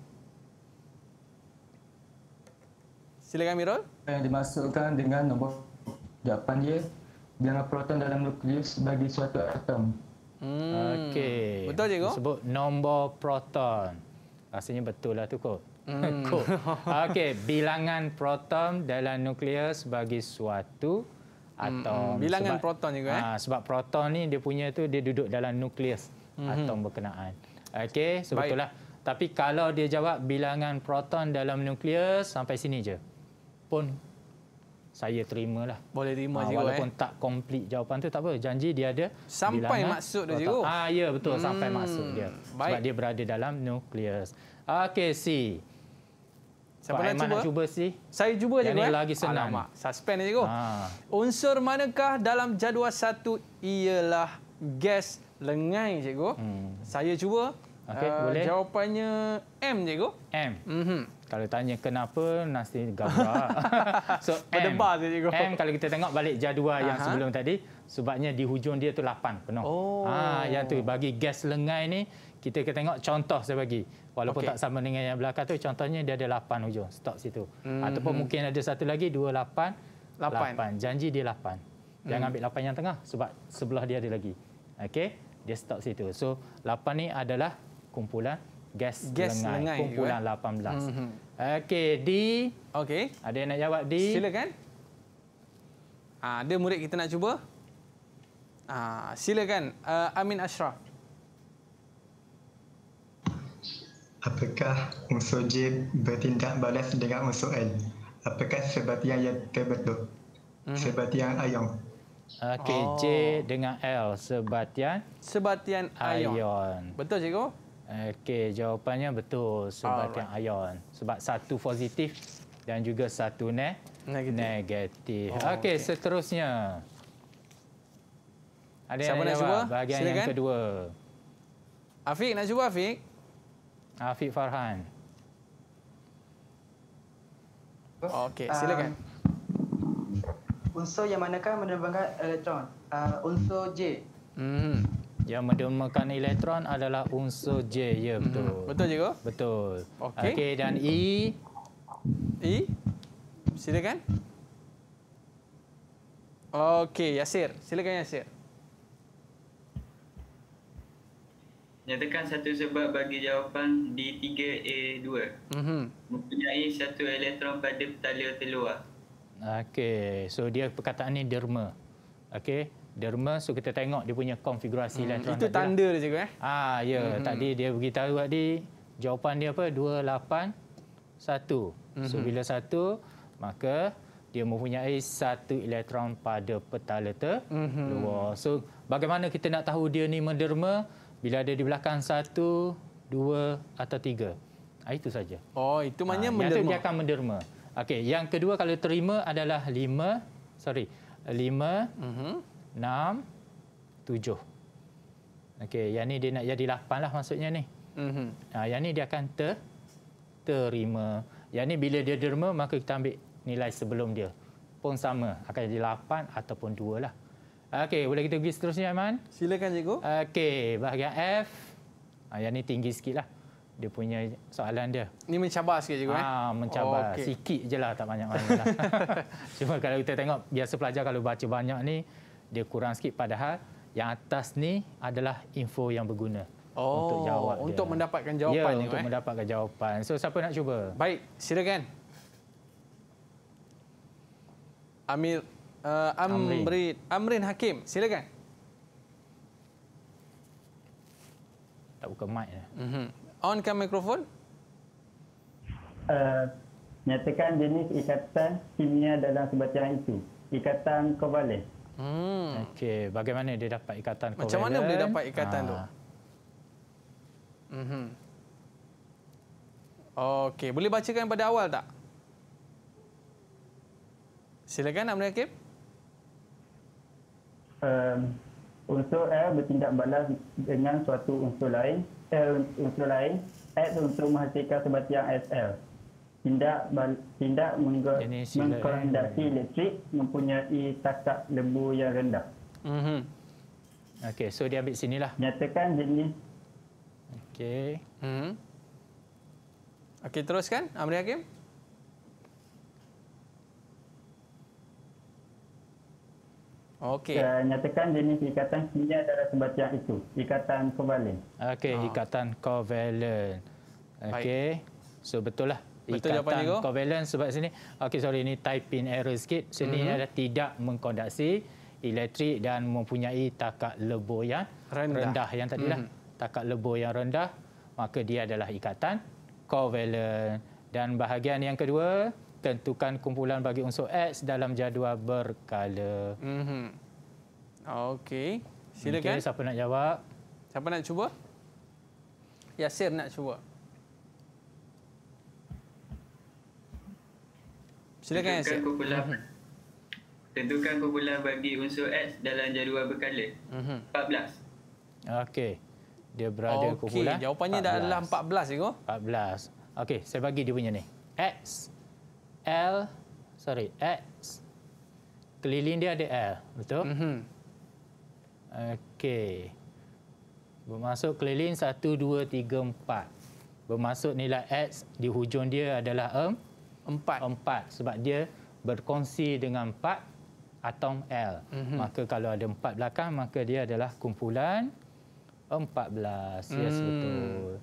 Silakan Amirul. Yang dimasukkan dengan nombor jawapan dia bilangan proton dalam nukleus bagi suatu atom. Hmm. Okey. Betul cikgu? Sebut nombor proton. Rasanya betul lah tu kot. Hmm. Cool. Okey, bilangan proton dalam nukleus bagi suatu hmm, hmm. atom. Hmm. Bilangan sebab, proton juga ah, eh. sebab proton ni dia punya tu dia duduk dalam nukleus hmm. atom berkenaan. Okey, sebetulah. Baik. Tapi kalau dia jawab bilangan proton dalam nukleus sampai sini je pun saya terimalah. Boleh terima juga. Ah, walaupun eh. tak komplit jawapan tu tak apa. Janji dia ada sampai maksud dia juga. Ah ya betul hmm. sampai maksud dia. Sebab Baik. dia berada dalam nukleus. Okey, si. Siapa nak cuba? cuba si? Saya cuba Yang juga. Ini eh. lagi senang. Alamak, suspend dia juga. Ha. Unsur manakah dalam jadual satu ialah gas lengai cikgu. Hmm. Saya cuba. Okey, uh, boleh. Jawapannya M cikgu. M. Mhm. Kalau tanya kenapa nasi gabra. so berdebar saja cikgu. M kalau kita tengok balik jadual uh yang sebelum tadi, sebabnya di hujung dia tu lapan, penuh. Oh. Ah, ha, yang tu bagi gas lengai ni kita kita tengok contoh saya bagi. Walaupun okay. tak sama dengan yang belakang tu, contohnya dia ada lapan hujung stok situ. Mm-hmm. Ataupun mungkin ada satu lagi dua lapan. Lapan. Janji dia lapan. Jangan mm. ambil lapan yang tengah sebab sebelah dia ada lagi. Okey dia stop situ. So 8 ni adalah kumpulan gas, gas lengai. lengai kumpulan 18. Mm -hmm. Okey, D. Okey. Ada yang nak jawab D? Silakan. Ah, ha, ada murid kita nak cuba. Ha, silakan uh, Amin Ashraf. Apakah unsur J bertindak balas dengan unsur L? Apakah sebatian yang terbentuk? Mhm. Sebatian ayam. Uh, KJ oh. dengan L sebatian sebatian ion. ion. Betul cikgu? Okey, jawapannya betul sebatian Alright. ion. Sebab satu positif dan juga satu ne negatif. negatif. Oh, Okey, okay. seterusnya. Ada Siapa yang nak cuba? Bahagian Silakan. yang kedua. Afiq nak cuba Afiq? Afiq Farhan. Okey, silakan. Um, unsur yang manakah menerbangkan elektron? Uh, unsur J. Hmm. Yang menerbangkan elektron adalah unsur J. Ya, hmm. betul. Mm-hmm. Betul juga? Betul. Okey. Okay, dan E. E. Silakan. Okey, Yasir. Silakan Yasir. Nyatakan satu sebab bagi jawapan D3A2. Mm-hmm. Mempunyai satu elektron pada petala terluar. Okey, so dia perkataan ni derma. Okey, derma so kita tengok dia punya konfigurasi hmm, elektron. Itu tanda dia cakap eh. Ah, ya, hmm. tadi hmm. dia beritahu tadi jawapan dia apa? 281. Hmm. So hmm. bila satu, maka dia mempunyai satu elektron pada petala terluar. Hmm. hmm. So bagaimana kita nak tahu dia ni menderma bila ada di belakang satu, dua atau tiga, Ah, itu saja. Oh, itu maknanya ah, menderma. Yang itu dia akan menderma. Okey, yang kedua kalau terima adalah 5, sorry, 5, 6, 7. Okey, yang ni dia nak jadi 8 lah maksudnya ni. Mm -hmm. yang ni dia akan ter, terima. Yang ni bila dia derma, maka kita ambil nilai sebelum dia. Pun sama, akan jadi 8 ataupun 2 lah. Okey, boleh kita pergi seterusnya, Aiman? Silakan, cikgu. Okey, bahagian F. Ha, yang ni tinggi sikit lah dia punya soalan dia. Ini mencabar sikit juga. Ha, eh? Ah, mencabar. Oh, okay. Sikit je lah, tak banyak mana. Lah. Cuma kalau kita tengok, biasa pelajar kalau baca banyak ni, dia kurang sikit padahal yang atas ni adalah info yang berguna. Oh, untuk jawab untuk mendapatkan jawapan. Ya, ni, untuk eh? mendapatkan jawapan. So, siapa nak cuba? Baik, silakan. Amir, uh, Amrin. Amrin Hakim, silakan. Tak buka mic Mm -hmm. Onkan mikrofon. Uh, nyatakan jenis ikatan kimia dalam sebatang itu. Ikatan kovalen. Hmm. Okey, bagaimana dia dapat ikatan kovalen? Macam mana boleh dapat ikatan ha. tu? Ah. Mhm. Okey, boleh bacakan pada awal tak? Silakan Amri Hakim. Um, unsur R bertindak balas dengan suatu unsur lain hotel hotel lain add untuk menghasilkan sebatang SL. Tindak tindak mengkondensi eh. elektrik mempunyai takak lembu yang rendah. Mhm. Okey, so dia ambil sinilah. Nyatakan jenis. Okey. Mhm. Okey, teruskan Amri Hakim. Okey. Saya nyatakan jenis ikatan kimia adalah sebatang itu, ikatan kovalen. Okey, ha. ikatan kovalen. Okey. So betul lah. Betul ikatan jawapan Ikatan kovalen sebab sini. Okey, sorry ini typing error sikit. Sini mm-hmm. adalah tidak mengkondaksi elektrik dan mempunyai takak lebur yang rendah, rendah yang tadi lah. Mm-hmm. Takak lebur yang rendah, maka dia adalah ikatan kovalen. Dan bahagian yang kedua, tentukan kumpulan bagi unsur X dalam jadual berkala. Mm-hmm. Okey, silakan. Okay, siapa nak jawab? Siapa nak cuba? Yasir nak cuba. Silakan tentukan Yasir. Kumpulan, mhm. tentukan kumpulan bagi unsur X dalam jadual berkala. Mm-hmm. 14. Okey. Dia berada okay. kumpulan. Okey, jawapannya 14. dalam 14 ya. 14. Okey, saya bagi dia punya ni. X L sorry X keliling dia ada L betul mm -hmm. okey bermaksud keliling 1 2 3 4 bermaksud nilai X di hujung dia adalah 4 4 sebab dia berkongsi dengan 4 atom L mm -hmm. maka kalau ada 4 belakang maka dia adalah kumpulan 14 mm. yes hmm. betul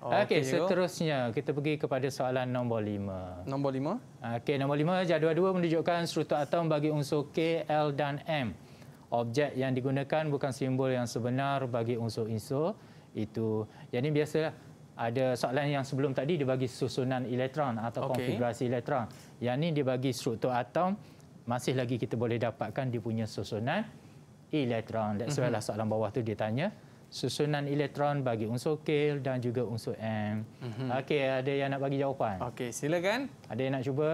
Oh, okey, okay, seterusnya kita pergi kepada soalan nombor lima. Nombor lima. Okey, nombor lima, jadual dua menunjukkan struktur atom bagi unsur K, L dan M. Objek yang digunakan bukan simbol yang sebenar bagi unsur-unsur itu. Jadi biasalah ada soalan yang sebelum tadi dia bagi susunan elektron atau okay. konfigurasi elektron. Yang ini dia bagi struktur atom, masih lagi kita boleh dapatkan dia punya susunan elektron. That's mhm. why mm -hmm. soalan bawah tu dia tanya susunan elektron bagi unsur K dan juga unsur M. Mm -hmm. Okey, ada yang nak bagi jawapan? Okey, silakan. Ada yang nak cuba?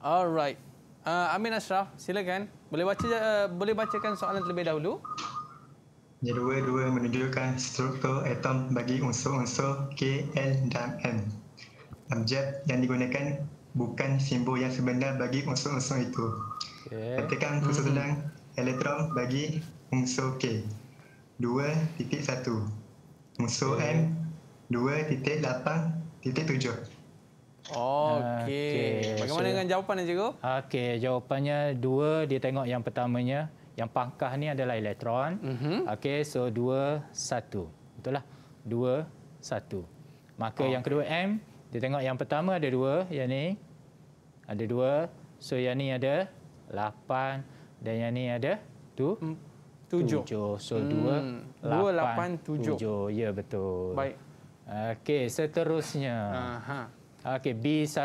Alright. Uh, Amin Ashraf, silakan. Boleh baca uh, boleh bacakan soalan terlebih dahulu. Dua-dua menunjukkan struktur atom bagi unsur-unsur K, L dan M. Abjad yang digunakan bukan simbol yang sebenar bagi unsur-unsur itu. Okay. Katakan khusus tentang hmm. elektron bagi musuh K 2.1 musuh okay. N 2.8.7 Oh, okay. okay. Bagaimana dengan jawapan ni, cikgu? Okay, jawapannya 2, dia tengok yang pertamanya. Yang pangkah ni adalah elektron. Mm Okay, so 2, 1. Betul lah. 2, Maka yang kedua M, dia tengok yang pertama ada 2, yang ni. Ada 2. So, yang ni ada 8. Dan yang ni ada 2 tujuh. So, hmm. dua, lapan, tujuh. Ya, betul. Baik. Okey, seterusnya. Okey, B1.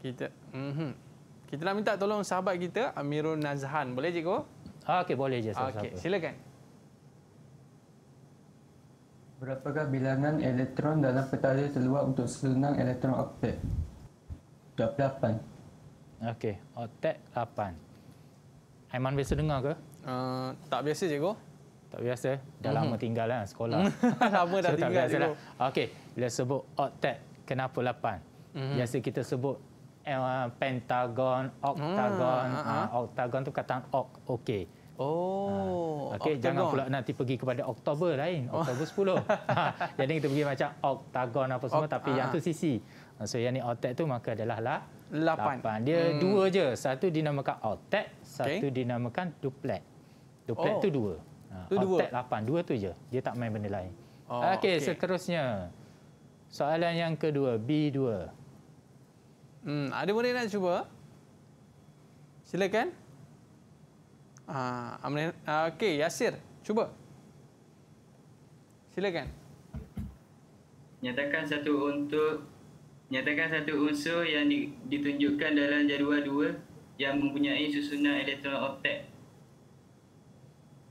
Kita mm -hmm. kita nak minta tolong sahabat kita, Amirul Nazhan. Boleh, ko? Okey, boleh je. Okey, silakan. Berapakah bilangan elektron dalam petala seluar untuk selenang elektron oktet? Jawab 8. Okey, oktet 8. Aiman biasa dengar ke? Eh, tak biasa cikgu. Tak biasa. Eh? Dah lama mm-hmm. tinggal kan, sekolah. lama dah so, tinggal lah. cikgu. Okey, bila sebut octet, kenapa lapan? Mm-hmm. Biasa kita sebut uh, pentagon, octagon. Mm, uh uh, octagon tu kata ok, okey. Oh, ha. okey jangan pula nanti pergi kepada Oktober lain, oh. Oktober oh. 10. Ha. Jadi kita pergi macam oktagon apa semua Oct- tapi uh. yang tu sisi. So yang ni octet tu maka adalah la 8. 8. Dia hmm. dua je. Satu dinamakan octet, satu okay. dinamakan duplet tu plat oh. tu dua. Tu ah, dua. Tak lapan, dua tu je. Dia tak main benda lain. Oh, ah, okay, okay, seterusnya. Soalan yang kedua, B2. Hmm, ada murid nak cuba? Silakan. Ah, Amrin, ah, okey, Yasir, cuba. Silakan. Nyatakan satu untuk nyatakan satu unsur yang ditunjukkan dalam jadual 2 yang mempunyai susunan elektron oktet.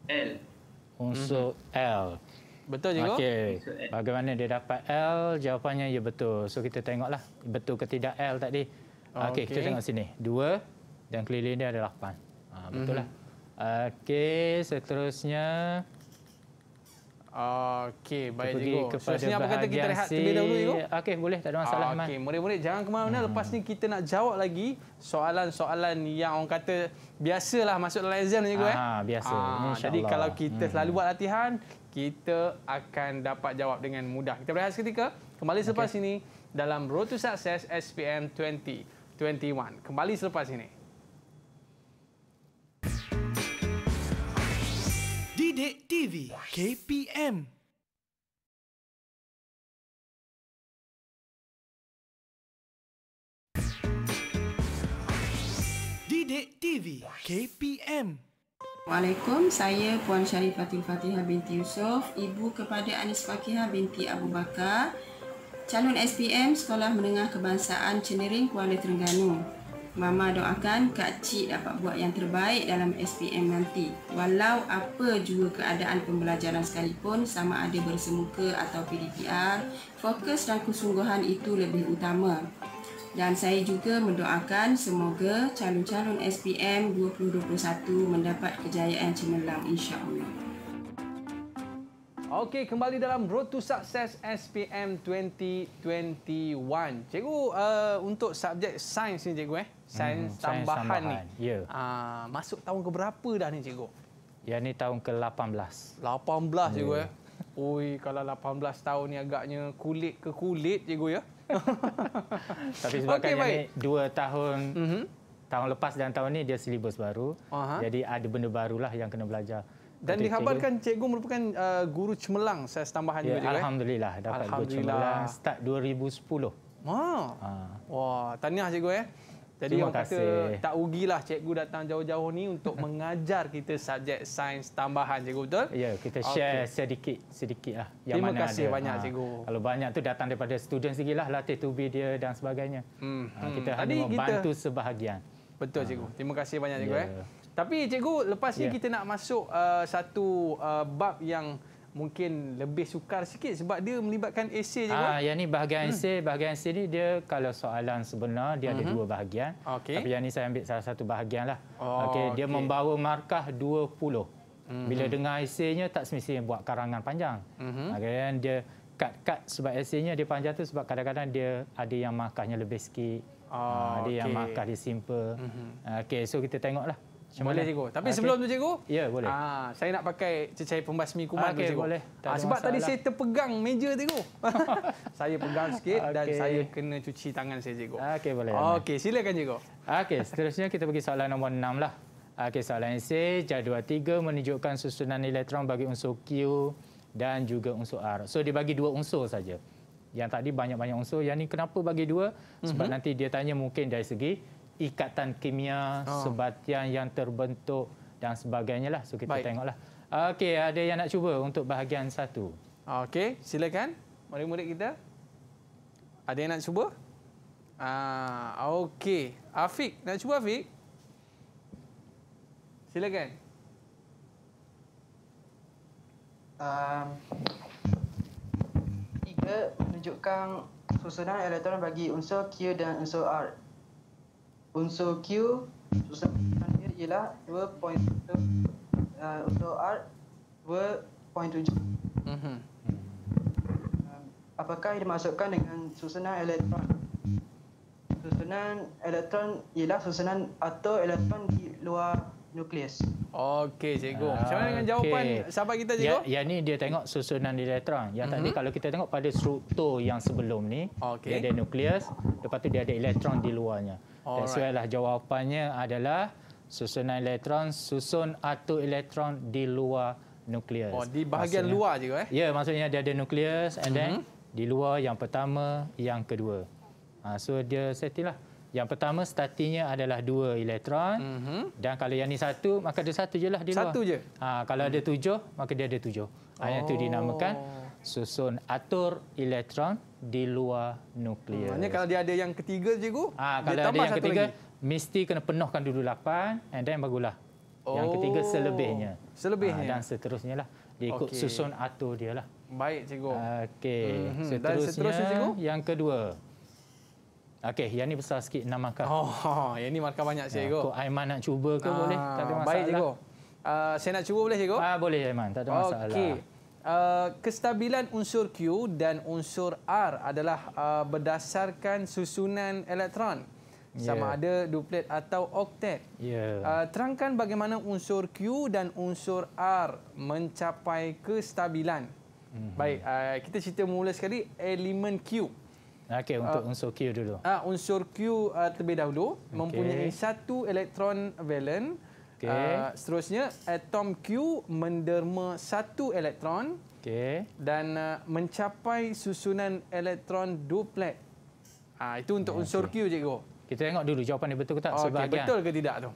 L. Unsur mm-hmm. L. Betul juga. Okey. Bagaimana dia dapat L? Jawapannya ya betul. So kita tengoklah betul ke tidak L tadi. Okey, okay. kita tengok sini. 2 dan keliling dia ada 8. Ha, ah, betul mm-hmm. lah. Mhm. Okey, seterusnya Okey, baik Pergi Cikgu. So, sebenarnya apa kata kita rehat terlebih dahulu, Cikgu? Okey, boleh. Tak ada masalah, ah, Okey, murid-murid, jangan ke mana-mana. Hmm. Lepas ni kita nak jawab lagi soalan-soalan yang orang kata biasalah masuk dalam exam, Cikgu. Eh? Ah, eh. biasa. Ah, jadi, kalau kita hmm. selalu buat latihan, kita akan dapat jawab dengan mudah. Kita berehat seketika. Kembali selepas okay. ini dalam Road to Success SPM 2021. Kembali selepas ini. Sidik TV KPM Didik TV KPM Assalamualaikum, saya Puan Syarifatul Fatihah binti Yusof, ibu kepada Anis Fakihah binti Abu Bakar, calon SPM Sekolah Menengah Kebangsaan Cenering Kuala Terengganu. Mama doakan Kak Cik dapat buat yang terbaik dalam SPM nanti. Walau apa juga keadaan pembelajaran sekalipun, sama ada bersemuka atau PDPR, fokus dan kesungguhan itu lebih utama. Dan saya juga mendoakan semoga calon-calon SPM 2021 mendapat kejayaan cemerlang insya-Allah. Okey, kembali dalam Road to Success SPM 2021. Cikgu, uh, untuk subjek sains ni cikgu eh? sains hmm, tambahan, tambahan ni. Ya. Aa, ah, masuk tahun ke berapa dah ni cikgu? Ya ni tahun ke-18. 18 cikgu ya. ya. Ui kalau 18 tahun ni agaknya kulit ke kulit cikgu ya. Tapi sebab okay, ni 2 tahun mm -hmm. tahun lepas dan tahun ni dia silibus baru. Aha. Jadi ada benda barulah yang kena belajar. Dan Kutip dikhabarkan cikgu, cikgu merupakan uh, guru cemerlang saya tambahan ya, juga cikgu. Ya? Alhamdulillah dapat Alhamdulillah. guru cemerlang start 2010. Ha. Ha. Wah, tahniah cikgu ya. Eh. Jadi Terima kata, kasih. tak rugilah cikgu datang jauh-jauh ni untuk mengajar kita subjek sains tambahan cikgu betul? Ya, kita share sedikit sedikit lah. yang Terima mana kasih ada. banyak ha. cikgu. Kalau banyak tu datang daripada student sendirilah latih be dia dan sebagainya. Hmm. Ha. Hmm. kita hmm. hanya Tadi membantu kita... sebahagian. Betul ha. cikgu. Terima kasih banyak cikgu ya. eh. Tapi cikgu lepas ni ya. kita nak masuk uh, satu uh, bab yang mungkin lebih sukar sikit sebab dia melibatkan esei juga. Kan? Ah, yang ni bahagian hmm. esei, bahagian esei ni dia kalau soalan sebenar dia uh ada mhm. dua bahagian. Okay. Tapi yang ni saya ambil salah satu bahagian lah. Oh, okay. Dia okay. membawa markah 20. Uh-huh. Mhm. Bila dengar esainya tak semestinya buat karangan panjang. Uh-huh. Mhm. Ah, okay, dia kad-kad sebab esainya dia panjang tu sebab kadang-kadang dia ada yang markahnya lebih sikit. Oh, ah, ada okay. yang markah dia simple. Uh-huh. Ah, okay, so kita tengoklah. Macam boleh cikgu. Tapi okay. Ah, sebelum tu cikgu? Ya, yeah, boleh. Ah, saya nak pakai cecair pembasmi kuman okay, ah, tu cikgu. Boleh. Ah, sebab masalah. tadi saya terpegang meja cikgu. saya pegang sikit okay. dan saya kena cuci tangan saya cikgu. Ah, okey, boleh. Okey, silakan cikgu. Okey, seterusnya kita pergi soalan nombor 6 lah. Okey, soalan C, jadual 3 menunjukkan susunan elektron bagi unsur Q dan juga unsur R. So dia bagi dua unsur saja. Yang tadi banyak-banyak unsur, yang ini kenapa bagi dua? Sebab mm-hmm. nanti dia tanya mungkin dari segi ikatan kimia, oh. Ah. sebatian yang terbentuk dan sebagainya lah. So kita Baik. tengoklah. Okey, ada yang nak cuba untuk bahagian satu. Okey, silakan. Murid-murid kita. Ada yang nak cuba? Ah, Okey. Afiq, nak cuba Afiq? Silakan. Um, tiga, menunjukkan susunan elektron bagi unsur Q dan unsur R unsur Q susah dia ialah 2.1 uh, unsur R 2.7 mm-hmm. uh, apakah yang dimasukkan dengan susunan elektron susunan elektron ialah susunan atau elektron di luar nukleus Okey, cikgu. Ah, Macam mana dengan jawapan okay. sahabat kita, cikgu? Ya, yang ni dia tengok susunan elektron. Yang mm-hmm. tadi mhm. kalau kita tengok pada struktur yang sebelum ni, okay. dia ada nukleus, lepas tu dia ada elektron di luarnya. Dan soalah jawapannya adalah susunan elektron susun atau elektron di luar nukleus. Oh, di bahagian maksudnya, luar juga? ke? Eh? Ya, maksudnya dia ada nukleus and then mm-hmm. di luar yang pertama, yang kedua. Ha, so dia setilah. Yang pertama statinya adalah dua elektron mm-hmm. dan kalau yang ni satu maka ada satu je lah di luar. Satu je? Ha, kalau mm-hmm. ada tujuh maka dia ada tujuh. Ha, oh. Yang dinamakan susun atur elektron di luar nukleus. Maksudnya kalau dia ada yang ketiga cikgu, ha, kalau dia ada yang ketiga lagi. mesti kena penuhkan dulu lapan. and then bagulah. Oh. Yang ketiga selebihnya. Selebihnya. Ha, dan seterusnya lah. Dia ikut okay. susun atur dia lah. Baik cikgu. Okey. Mm -hmm. seterusnya, seterusnya cikgu? yang kedua. Okey, yang ni besar sikit 6 markah. Oh, yang ni markah banyak ah, cikgu. Ha, kok Aiman nak cuba ke ha, boleh? Tak ada masalah. Baik cikgu. Uh, saya nak cuba boleh cikgu? Ah boleh Aiman, tak ada masalah. Okey. Eh, kestabilan unsur Q dan unsur R adalah uh, berdasarkan susunan elektron sama yeah. ada duplet atau oktet. Yeah. Ya. Uh, terangkan bagaimana unsur Q dan unsur R mencapai kestabilan. Mm-hmm. Baik, uh, kita cerita mula sekali elemen Q. Okey, untuk uh, unsur Q dulu. Uh, unsur Q uh, terlebih dahulu okay. mempunyai satu elektron valen. Okay. Uh, ah, seterusnya atom Q menderma satu elektron okay. dan uh, mencapai susunan elektron duplet. uh, ah, itu untuk okay. unsur Q cikgu. Kita tengok dulu jawapan dia betul ke tak okay. sebahagian. betul ke tidak tu.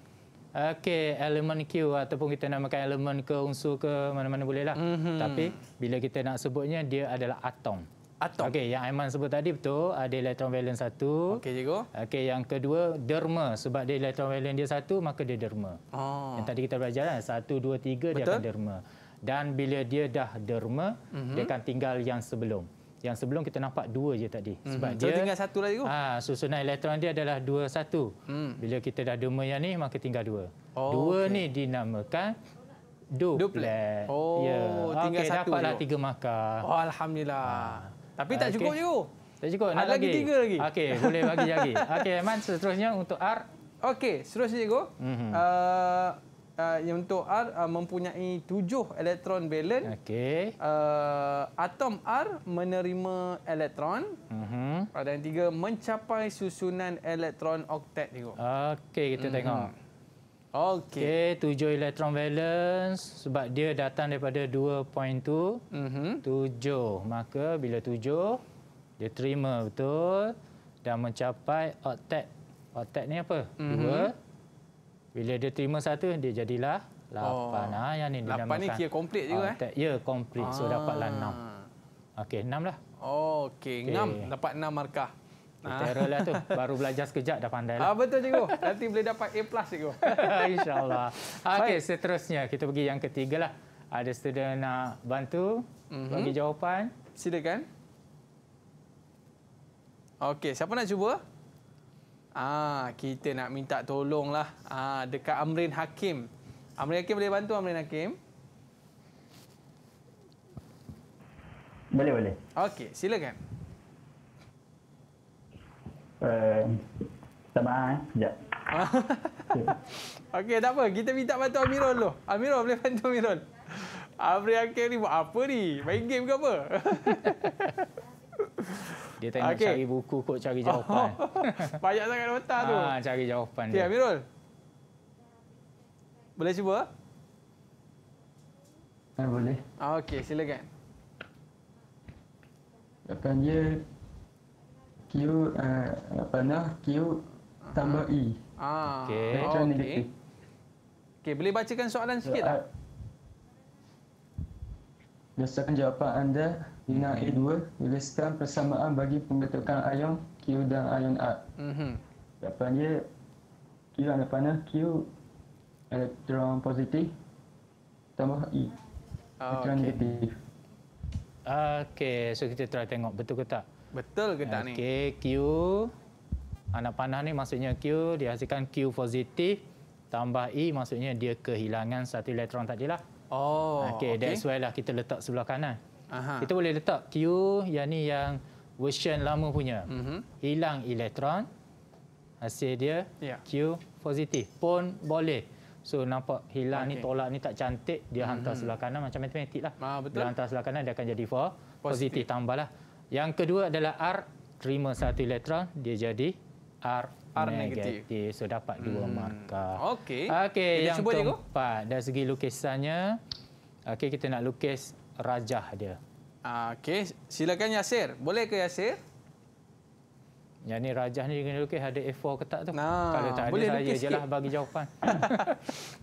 Okey, elemen Q ataupun kita namakan elemen ke unsur ke mana-mana bolehlah. Mm -hmm. Tapi bila kita nak sebutnya dia adalah atom atom. Okey, yang Aiman sebut tadi betul, ada ah, elektron valen satu. Okey, cikgu. Okey, yang kedua, derma. Sebab dia elektron valen dia satu, maka dia derma. Oh. Yang tadi kita belajar kan, satu, dua, tiga, dia akan derma. Dan bila dia dah derma, mm-hmm. dia akan tinggal yang sebelum. Yang sebelum kita nampak dua je tadi. Mhm. Sebab mm-hmm. dia so, tinggal satu lagi. Ah susunan elektron dia adalah dua satu. Mm. Bila kita dah derma yang ni, maka tinggal dua. Oh, dua okay. ni dinamakan duplet. Oh, yeah. tinggal okay, satu. Okey, dapatlah tiga markah. Oh, Alhamdulillah. Ha. Tapi tak ah, cukup okay. Tak cukup. Ada lagi tiga lagi. Okey, boleh bagi lagi. Okey, Aiman, seterusnya untuk R. Okey, seterusnya, Go. Mm uh, uh, untuk R, uh, mempunyai tujuh elektron valen. Okey. Uh, atom R menerima elektron. Mm -hmm. Dan tiga, mencapai susunan elektron oktet, Go. Okey, kita mm -hmm. tengok. Okey, tujuh elektron valence sebab dia datang daripada 2.2. Mhm. Tujuh. Maka bila tujuh, dia terima betul dan mencapai octet. Octet ni apa? Mm-hmm. Dua. Bila dia terima satu, dia jadilah lapan. Oh. Ha, yang ni dinamakan. Lapan ni kira komplit juga eh? octet. eh? Ya, komplit. So, ah. dapatlah enam. Okey, enam lah. Oh, okey. Enam. Okay. Dapat enam markah. Terror ah. lah tu. Baru belajar sekejap dah pandai. Lah. Ah, betul cikgu. Nanti boleh dapat A plus cikgu. InsyaAllah. Ah, okey seterusnya kita pergi yang ketiga lah. Ada student nak bantu mm -hmm. bagi jawapan. Silakan. Okey siapa nak cuba? Ah Kita nak minta tolong lah ah, dekat Amrin Hakim. Amrin Hakim boleh bantu Amrin Hakim? Boleh boleh. Okey silakan. Okey. Sabar eh, eh. Sekejap. Okey, tak apa. Kita minta bantu Amirul dulu. Amirul, boleh bantu Amirul? Amri Akhil ni buat apa ni? Main game ke apa? Dia tanya okay. cari buku kot cari jawapan. Banyak sangat nota tu. Ha, cari jawapan okay, dia. Amirul. Boleh cuba? Ha, boleh. Ah, okey, silakan. Jawapan dia Q eh, apa nah Q tambah E. Ah. Okey. Eh, okey. Okey, boleh bacakan soalan sikit so, tak? Eh, berdasarkan jawapan anda, Lina A2, tuliskan persamaan bagi pembentukan ion Q dan ion A. Mm-hmm. dia, Q anda panah, Q elektron positif tambah E, oh, elektron ah, okay. negatif. Ah, okey, so kita try tengok betul ke tak. Betul ke tak okay, ni? Okey, Q. Anak panah ni maksudnya Q dihasilkan Q positif tambah E maksudnya dia kehilangan satu elektron tadi lah. Oh. Okey, okay. that's why lah kita letak sebelah kanan. Aha. Kita boleh letak Q yang ni yang version lama punya. Mm -hmm. Hilang elektron hasil dia yeah. Q positif pun boleh. So nampak hilang okay. ni tolak ni tak cantik dia mm -hmm. hantar mhm. sebelah kanan macam matematik lah. Ah, betul. Dia hantar sebelah kanan dia akan jadi for positif tambah lah. Yang kedua adalah R terima satu elektron dia jadi R, R negatif. negatif. So dapat hmm. dua markah. Okey. Okey, yang cuba keempat dari segi lukisannya. Okey, kita nak lukis rajah dia. Ah, okey, silakan Yasir. Boleh ke Yasir? Yang ni rajah ni kena lukis ada A4 ketat tu. Nah, Kalau tak ada boleh saya je lah bagi jawapan.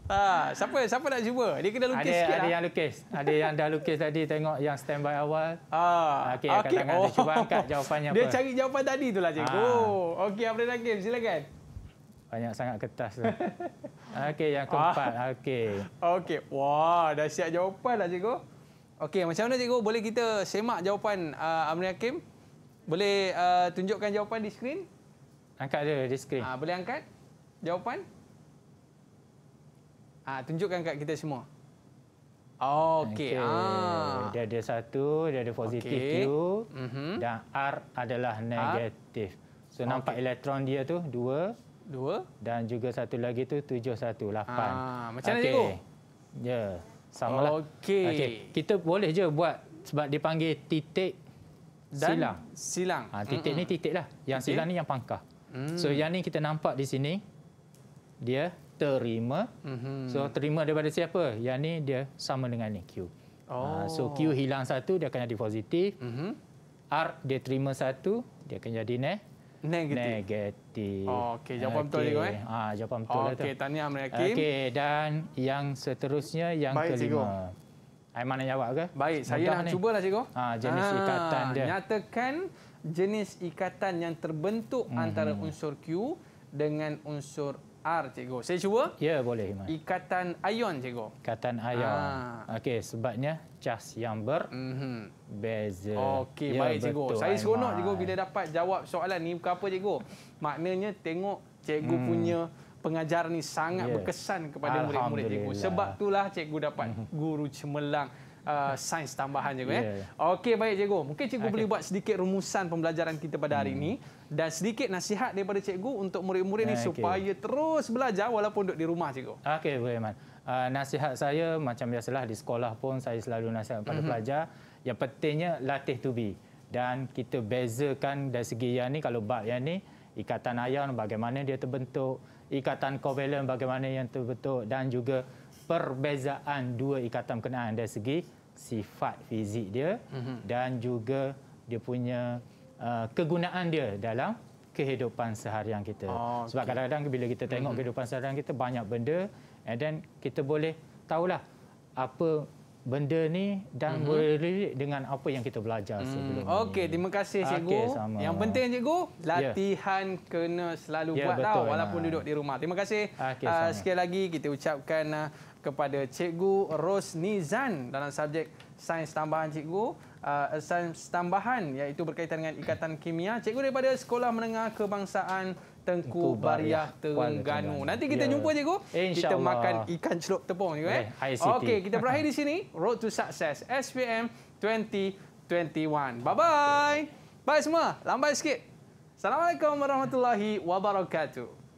ha, siapa siapa nak cuba? Dia kena lukis ada, sikit ada lah. yang lukis. Ada yang dah lukis tadi tengok yang standby awal. Ah, ah okey, okay. angkat oh. cuba angkat jawapannya Dia apa. cari jawapan tadi tu lah cikgu. Ah. Oh, okey, Abdul Nakim silakan. Banyak sangat kertas tu. okey, yang ah. keempat. Ah. Okey. Okey. Wah, dah siap jawapan lah cikgu. Okey, macam mana cikgu? Boleh kita semak jawapan uh, Amri Hakim? Boleh uh, tunjukkan jawapan di skrin? Angkat dia di skrin. Ha, ah, boleh angkat jawapan? Ha, tunjukkan kat kita semua. Oh, okey. Okay. Ah. Dia ada satu, dia ada positif okay. Q mm -hmm. dan R adalah negatif. So, okay. nampak elektron dia tu dua. Dua. Dan juga satu lagi tu tujuh satu, lapan. Ha, macam mana okay. cikgu? Ya, yeah, sama lah. Okey. Okay. Kita boleh je buat sebab dipanggil titik dan silang. silang. Ha, titik mm-hmm. ni titik lah. Yang okay. silang ni yang pangkah. Mm. So yang ni kita nampak di sini, dia terima. Mm-hmm. So terima daripada siapa? Yang ni dia sama dengan ni, Q. Oh. Ha, so Q oh. hilang satu, dia akan jadi positif. Mm-hmm. R dia terima satu, dia akan jadi ne. Negatif. Negatif. Oh, okey. Jawapan okay. betul juga, eh? Ha, jawapan betul. Lah okey, tanya tahniah, Amir Hakim. Okey, dan yang seterusnya, yang Baik, kelima. Cikgu. Hai mana jawab ke? Baik, Mudah saya nak ni. cubalah cikgu. Ha, jenis ha, ikatan dia. Nyatakan jenis ikatan yang terbentuk mm -hmm. antara unsur Q dengan unsur R cikgu. Saya cuba? Ya, boleh. Iman. Ikatan ion cikgu. Ikatan ion. Ha. Okey, sebabnya cas yang berbeza. Mhm. Mm -hmm. Okey, ya, baik cikgu. Betul, saya seronok cikgu bila dapat jawab soalan ni. Bukan apa cikgu. Maknanya tengok cikgu mm. punya pengajaran ni sangat yeah. berkesan kepada murid-murid cikgu. Sebab itulah cikgu dapat guru cemerlang uh, sains tambahan cikgu. Yeah. Ya. Okey, baik cikgu. Mungkin cikgu okay. boleh buat sedikit rumusan pembelajaran kita pada hari hmm. ini. Dan sedikit nasihat daripada cikgu untuk murid-murid ini okay. supaya terus belajar walaupun duduk di rumah cikgu. Okey, Bu Iman. Uh, nasihat saya macam biasalah di sekolah pun saya selalu nasihat kepada mm -hmm. pelajar. Yang pentingnya latih to be. Dan kita bezakan dari segi yang ni, kalau bab yang ni, ikatan ayam bagaimana dia terbentuk, ikatan kovalen bagaimana yang terbentuk dan juga perbezaan dua ikatan berkenaan dari segi sifat fizik dia mm-hmm. dan juga dia punya uh, kegunaan dia dalam kehidupan seharian kita. Oh, okay. Sebab kadang-kadang bila kita tengok mm-hmm. kehidupan seharian kita banyak benda and then kita boleh tahulah apa benda ni dan mm -hmm. berrelate dengan apa yang kita belajar mm. sebelum ni. Okey, terima kasih cikgu. Okay, yang penting cikgu, ya. latihan yeah. kena selalu yeah, buat betul, tau walaupun nah. duduk di rumah. Terima kasih. Okay, uh, ah, sekali lagi kita ucapkan uh, kepada cikgu Ros Nizan dalam subjek sains tambahan cikgu, uh, sains tambahan iaitu berkaitan dengan ikatan kimia. Cikgu daripada Sekolah Menengah Kebangsaan Tengku Bariah Terengganu. Nanti kita yeah. jumpa cikgu. Insya kita Allah. makan ikan celup tepung juga eh. eh Okey, kita berakhir di sini Road to Success SPM 2021. Bye bye. Bye semua. Lambat sikit. Assalamualaikum warahmatullahi wabarakatuh.